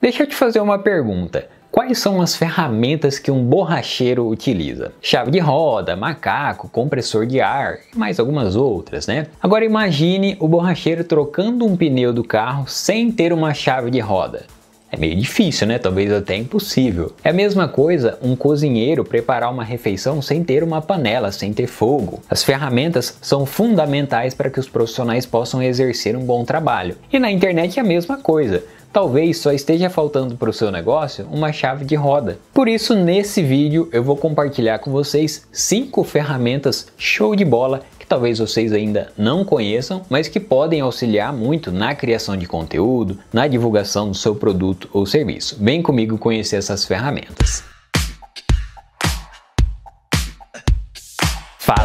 Deixa eu te fazer uma pergunta. Quais são as ferramentas que um borracheiro utiliza? Chave de roda, macaco, compressor de ar e mais algumas outras, né? Agora imagine o borracheiro trocando um pneu do carro sem ter uma chave de roda. É meio difícil, né? Talvez até impossível. É a mesma coisa um cozinheiro preparar uma refeição sem ter uma panela, sem ter fogo. As ferramentas são fundamentais para que os profissionais possam exercer um bom trabalho. E na internet é a mesma coisa talvez só esteja faltando para o seu negócio uma chave de roda. Por isso, nesse vídeo eu vou compartilhar com vocês 5 ferramentas show de bola que talvez vocês ainda não conheçam, mas que podem auxiliar muito na criação de conteúdo, na divulgação do seu produto ou serviço. Vem comigo conhecer essas ferramentas.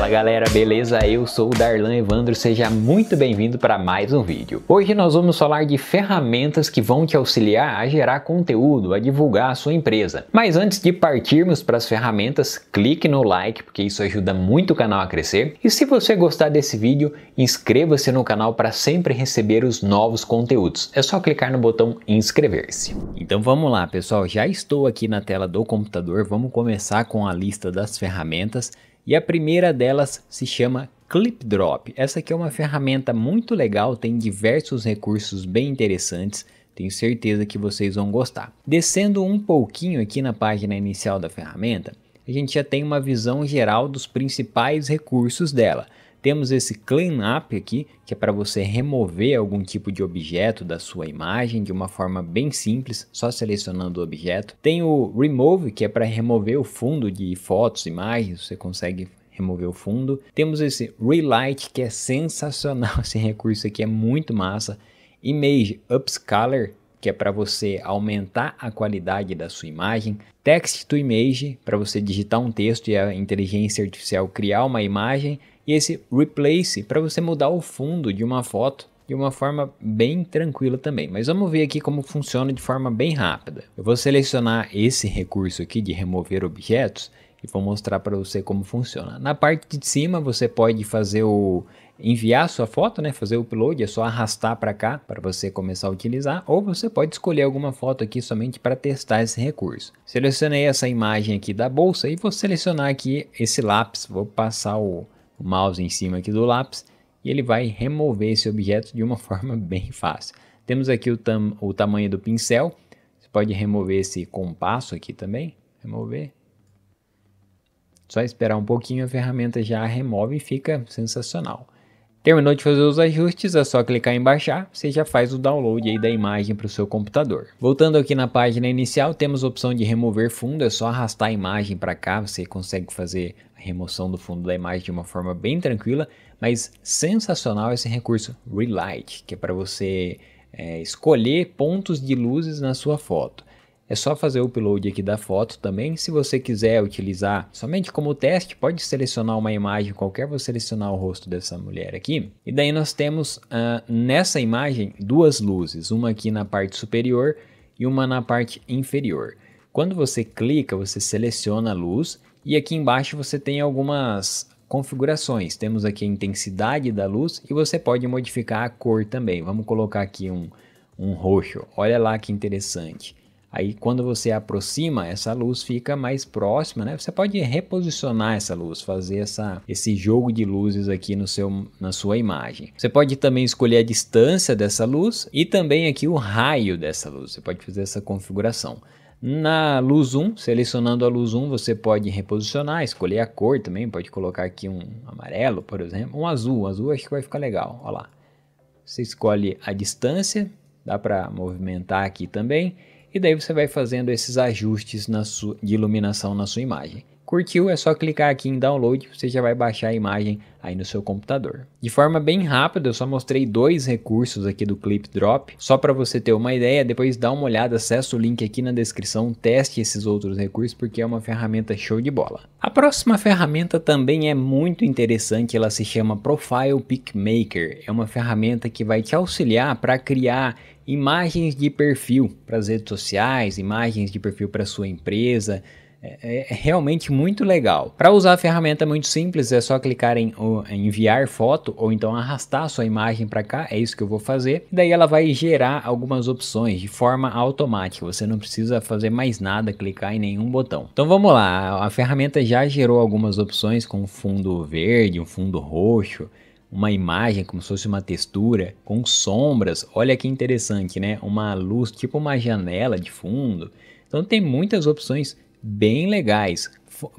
Fala galera, beleza? Eu sou o Darlan Evandro, seja muito bem-vindo para mais um vídeo. Hoje nós vamos falar de ferramentas que vão te auxiliar a gerar conteúdo, a divulgar a sua empresa. Mas antes de partirmos para as ferramentas, clique no like, porque isso ajuda muito o canal a crescer. E se você gostar desse vídeo, inscreva-se no canal para sempre receber os novos conteúdos. É só clicar no botão inscrever-se. Então vamos lá pessoal, já estou aqui na tela do computador, vamos começar com a lista das ferramentas e a primeira delas se chama Clip Drop. Essa aqui é uma ferramenta muito legal, tem diversos recursos bem interessantes. Tenho certeza que vocês vão gostar. Descendo um pouquinho aqui na página inicial da ferramenta, a gente já tem uma visão geral dos principais recursos dela. Temos esse clean up aqui, que é para você remover algum tipo de objeto da sua imagem de uma forma bem simples, só selecionando o objeto. Tem o remove, que é para remover o fundo de fotos, imagens, você consegue remover o fundo. Temos esse Relight, que é sensacional, esse recurso aqui é muito massa. Image Upscaler, que é para você aumentar a qualidade da sua imagem. Text to Image, para você digitar um texto e a inteligência artificial criar uma imagem. E esse replace para você mudar o fundo de uma foto de uma forma bem tranquila também. Mas vamos ver aqui como funciona de forma bem rápida. Eu vou selecionar esse recurso aqui de remover objetos e vou mostrar para você como funciona. Na parte de cima você pode fazer o enviar sua foto, né, fazer o upload, é só arrastar para cá para você começar a utilizar, ou você pode escolher alguma foto aqui somente para testar esse recurso. Selecionei essa imagem aqui da bolsa e vou selecionar aqui esse lápis, vou passar o o mouse em cima aqui do lápis e ele vai remover esse objeto de uma forma bem fácil. Temos aqui o, tam, o tamanho do pincel, você pode remover esse compasso aqui também, remover. Só esperar um pouquinho, a ferramenta já remove e fica sensacional. Terminou de fazer os ajustes, é só clicar em baixar, você já faz o download aí da imagem para o seu computador. Voltando aqui na página inicial, temos a opção de remover fundo, é só arrastar a imagem para cá, você consegue fazer remoção do fundo da imagem de uma forma bem tranquila, mas sensacional esse recurso Relight, que é para você é, escolher pontos de luzes na sua foto. É só fazer o upload aqui da foto também. Se você quiser utilizar somente como teste, pode selecionar uma imagem qualquer, vou selecionar o rosto dessa mulher aqui. E daí nós temos uh, nessa imagem duas luzes, uma aqui na parte superior e uma na parte inferior. Quando você clica, você seleciona a luz e aqui embaixo você tem algumas configurações. Temos aqui a intensidade da luz e você pode modificar a cor também. Vamos colocar aqui um, um roxo. Olha lá que interessante. Aí quando você aproxima, essa luz fica mais próxima, né? Você pode reposicionar essa luz, fazer essa, esse jogo de luzes aqui no seu, na sua imagem. Você pode também escolher a distância dessa luz e também aqui o raio dessa luz. Você pode fazer essa configuração. Na luz 1, selecionando a luz 1, você pode reposicionar, escolher a cor também, pode colocar aqui um amarelo, por exemplo, um azul, um azul acho que vai ficar legal, olha lá. Você escolhe a distância, dá para movimentar aqui também, e daí você vai fazendo esses ajustes de iluminação na sua imagem. Curtiu? É só clicar aqui em download, você já vai baixar a imagem aí no seu computador. De forma bem rápida, eu só mostrei dois recursos aqui do Clip Drop, só para você ter uma ideia, depois dá uma olhada, acessa o link aqui na descrição, teste esses outros recursos porque é uma ferramenta show de bola. A próxima ferramenta também é muito interessante, ela se chama Profile Pic Maker. É uma ferramenta que vai te auxiliar para criar imagens de perfil para as redes sociais, imagens de perfil para sua empresa, é, é, é realmente muito legal. Para usar a ferramenta é muito simples, é só clicar em, em enviar foto ou então arrastar a sua imagem para cá, é isso que eu vou fazer. Daí ela vai gerar algumas opções de forma automática, você não precisa fazer mais nada, clicar em nenhum botão. Então vamos lá, a ferramenta já gerou algumas opções com fundo verde, um fundo roxo, uma imagem como se fosse uma textura com sombras. Olha que interessante, né? Uma luz tipo uma janela de fundo. Então tem muitas opções bem legais,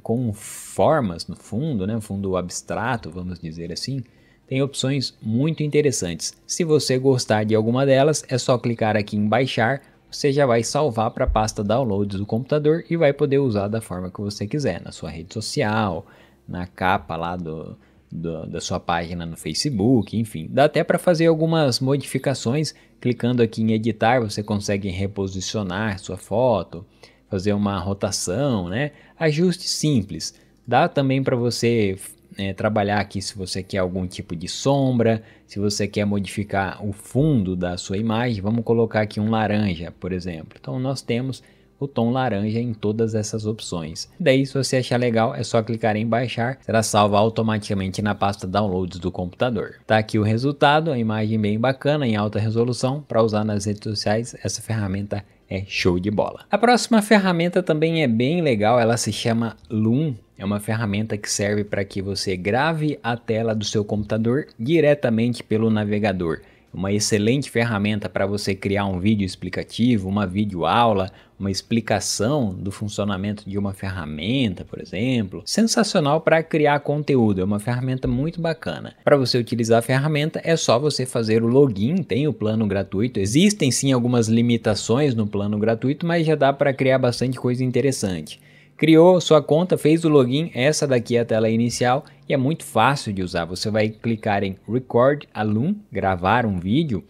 com formas no fundo, né, fundo abstrato, vamos dizer assim, tem opções muito interessantes. Se você gostar de alguma delas, é só clicar aqui em baixar, você já vai salvar para a pasta downloads do computador e vai poder usar da forma que você quiser, na sua rede social, na capa lá do, do da sua página no Facebook, enfim. Dá até para fazer algumas modificações, clicando aqui em editar, você consegue reposicionar sua foto, fazer uma rotação, né? Ajuste simples. Dá também para você é, trabalhar aqui se você quer algum tipo de sombra, se você quer modificar o fundo da sua imagem, vamos colocar aqui um laranja, por exemplo. Então nós temos o tom laranja em todas essas opções. Daí, se você achar legal, é só clicar em baixar, será salva automaticamente na pasta downloads do computador. Tá aqui o resultado, a imagem bem bacana em alta resolução para usar nas redes sociais. Essa ferramenta é show de bola. A próxima ferramenta também é bem legal, ela se chama Loom. É uma ferramenta que serve para que você grave a tela do seu computador diretamente pelo navegador uma excelente ferramenta para você criar um vídeo explicativo, uma videoaula, uma explicação do funcionamento de uma ferramenta, por exemplo. Sensacional para criar conteúdo, é uma ferramenta muito bacana. Para você utilizar a ferramenta, é só você fazer o login, tem o plano gratuito. Existem sim algumas limitações no plano gratuito, mas já dá para criar bastante coisa interessante. Criou sua conta, fez o login, essa daqui é a tela inicial e é muito fácil de usar. Você vai clicar em Record Alum, gravar um vídeo,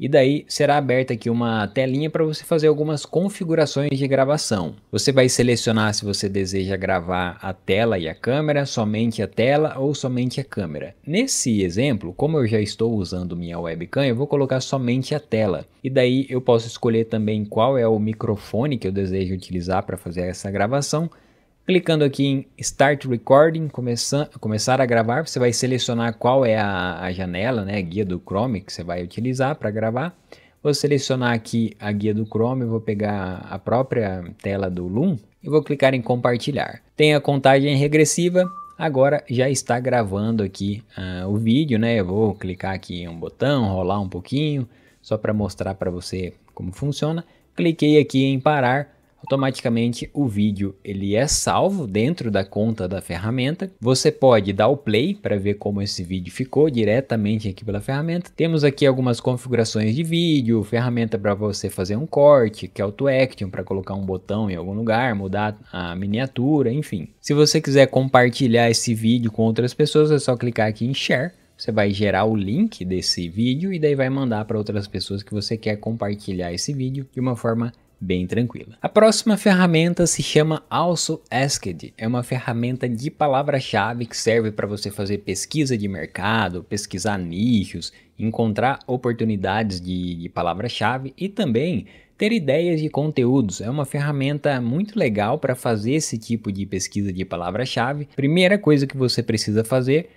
e daí será aberta aqui uma telinha para você fazer algumas configurações de gravação. Você vai selecionar se você deseja gravar a tela e a câmera, somente a tela ou somente a câmera. Nesse exemplo, como eu já estou usando minha webcam, eu vou colocar somente a tela. E daí eu posso escolher também qual é o microfone que eu desejo utilizar para fazer essa gravação Clicando aqui em Start Recording, começar, começar a gravar, você vai selecionar qual é a, a janela, né, a guia do Chrome que você vai utilizar para gravar. Vou selecionar aqui a guia do Chrome, vou pegar a própria tela do Loom e vou clicar em compartilhar. Tem a contagem regressiva, agora já está gravando aqui uh, o vídeo, né? Eu vou clicar aqui em um botão, rolar um pouquinho, só para mostrar para você como funciona. Cliquei aqui em parar, automaticamente o vídeo ele é salvo dentro da conta da ferramenta. Você pode dar o play para ver como esse vídeo ficou diretamente aqui pela ferramenta. Temos aqui algumas configurações de vídeo, ferramenta para você fazer um corte, que é auto action para colocar um botão em algum lugar, mudar a miniatura, enfim. Se você quiser compartilhar esse vídeo com outras pessoas, é só clicar aqui em share você vai gerar o link desse vídeo e daí vai mandar para outras pessoas que você quer compartilhar esse vídeo de uma forma bem tranquila. A próxima ferramenta se chama Also Asked, é uma ferramenta de palavra-chave que serve para você fazer pesquisa de mercado, pesquisar nichos, encontrar oportunidades de, de palavra-chave e também ter ideias de conteúdos é uma ferramenta muito legal para fazer esse tipo de pesquisa de palavra-chave. Primeira coisa que você precisa fazer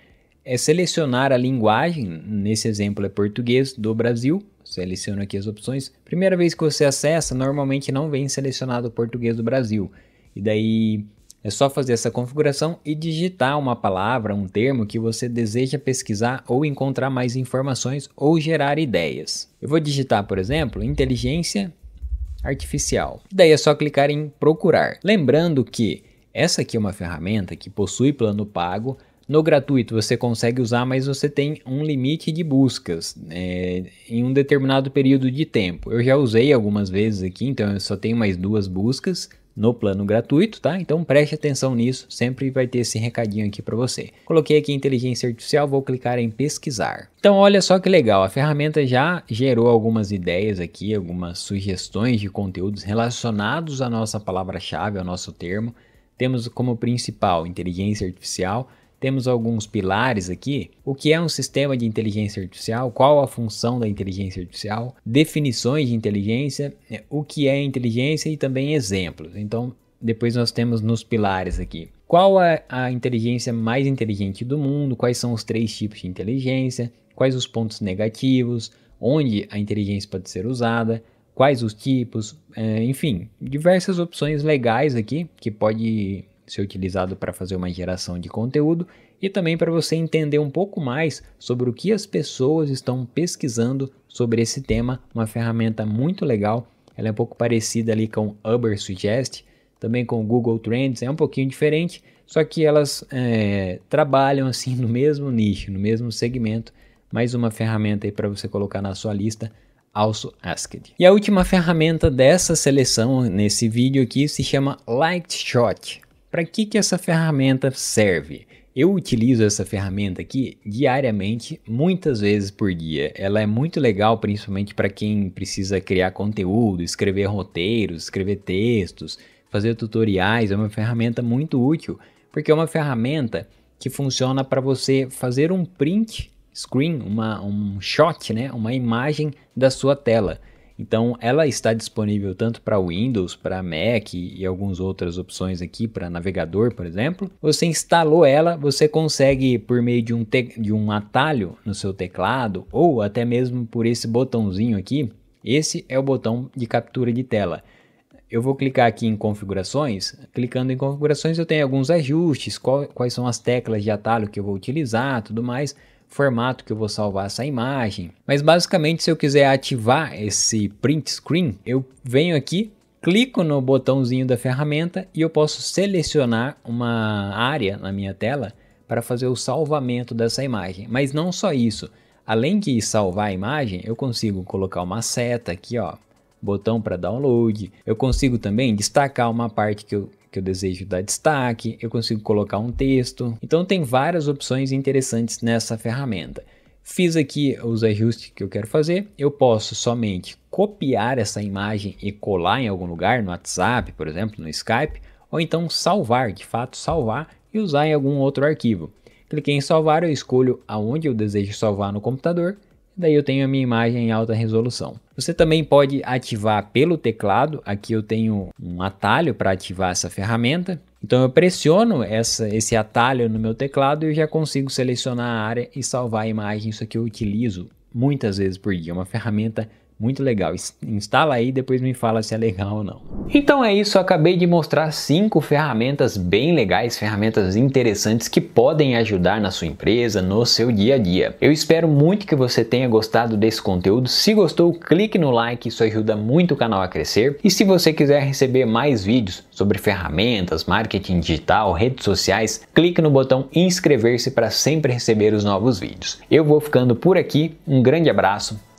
é selecionar a linguagem, nesse exemplo é português do Brasil, Seleciono aqui as opções. Primeira vez que você acessa, normalmente não vem selecionado o português do Brasil. E daí é só fazer essa configuração e digitar uma palavra, um termo que você deseja pesquisar ou encontrar mais informações ou gerar ideias. Eu vou digitar, por exemplo, inteligência artificial. daí é só clicar em procurar. Lembrando que essa aqui é uma ferramenta que possui plano pago, no gratuito você consegue usar, mas você tem um limite de buscas é, em um determinado período de tempo. Eu já usei algumas vezes aqui, então eu só tenho mais duas buscas no plano gratuito, tá? Então preste atenção nisso, sempre vai ter esse recadinho aqui para você. Coloquei aqui inteligência artificial, vou clicar em pesquisar. Então olha só que legal, a ferramenta já gerou algumas ideias aqui, algumas sugestões de conteúdos relacionados à nossa palavra-chave, ao nosso termo. Temos como principal inteligência artificial, temos alguns pilares aqui. O que é um sistema de inteligência artificial? Qual a função da inteligência artificial? Definições de inteligência, né? o que é inteligência e também exemplos. Então, depois nós temos nos pilares aqui. Qual é a inteligência mais inteligente do mundo? Quais são os três tipos de inteligência? Quais os pontos negativos? Onde a inteligência pode ser usada? Quais os tipos? É, enfim, diversas opções legais aqui que pode ser utilizado para fazer uma geração de conteúdo e também para você entender um pouco mais sobre o que as pessoas estão pesquisando sobre esse tema, uma ferramenta muito legal. Ela é um pouco parecida ali com Uber Suggest, também com Google Trends, é um pouquinho diferente, só que elas é, trabalham assim no mesmo nicho, no mesmo segmento. Mais uma ferramenta aí para você colocar na sua lista also asked. E a última ferramenta dessa seleção nesse vídeo aqui se chama Light Shot. Para que, que essa ferramenta serve? Eu utilizo essa ferramenta aqui diariamente, muitas vezes por dia. Ela é muito legal, principalmente para quem precisa criar conteúdo, escrever roteiros, escrever textos, fazer tutoriais. É uma ferramenta muito útil, porque é uma ferramenta que funciona para você fazer um print screen, uma, um shot, né? uma imagem da sua tela. Então, ela está disponível tanto para Windows, para Mac e algumas outras opções aqui para navegador, por exemplo. Você instalou ela, você consegue por meio de um, de um atalho no seu teclado ou até mesmo por esse botãozinho aqui. Esse é o botão de captura de tela. Eu vou clicar aqui em configurações. Clicando em configurações, eu tenho alguns ajustes, qual, quais são as teclas de atalho que eu vou utilizar, tudo mais formato que eu vou salvar essa imagem. Mas basicamente, se eu quiser ativar esse print screen, eu venho aqui, clico no botãozinho da ferramenta e eu posso selecionar uma área na minha tela para fazer o salvamento dessa imagem. Mas não só isso, além de salvar a imagem, eu consigo colocar uma seta aqui, ó, botão para download. Eu consigo também destacar uma parte que eu que eu desejo dar destaque, eu consigo colocar um texto. Então tem várias opções interessantes nessa ferramenta. Fiz aqui os ajustes que eu quero fazer, eu posso somente copiar essa imagem e colar em algum lugar, no WhatsApp, por exemplo, no Skype, ou então salvar, de fato salvar e usar em algum outro arquivo. Cliquei em salvar, eu escolho aonde eu desejo salvar no computador Daí eu tenho a minha imagem em alta resolução. Você também pode ativar pelo teclado. Aqui eu tenho um atalho para ativar essa ferramenta. Então eu pressiono essa, esse atalho no meu teclado e eu já consigo selecionar a área e salvar a imagem. Isso aqui eu utilizo muitas vezes por dia. É uma ferramenta muito legal. Instala aí e depois me fala se é legal ou não. Então é isso, acabei de mostrar cinco ferramentas bem legais, ferramentas interessantes que podem ajudar na sua empresa, no seu dia a dia. Eu espero muito que você tenha gostado desse conteúdo. Se gostou, clique no like, isso ajuda muito o canal a crescer. E se você quiser receber mais vídeos sobre ferramentas, marketing digital, redes sociais, clique no botão inscrever-se para sempre receber os novos vídeos. Eu vou ficando por aqui. Um grande abraço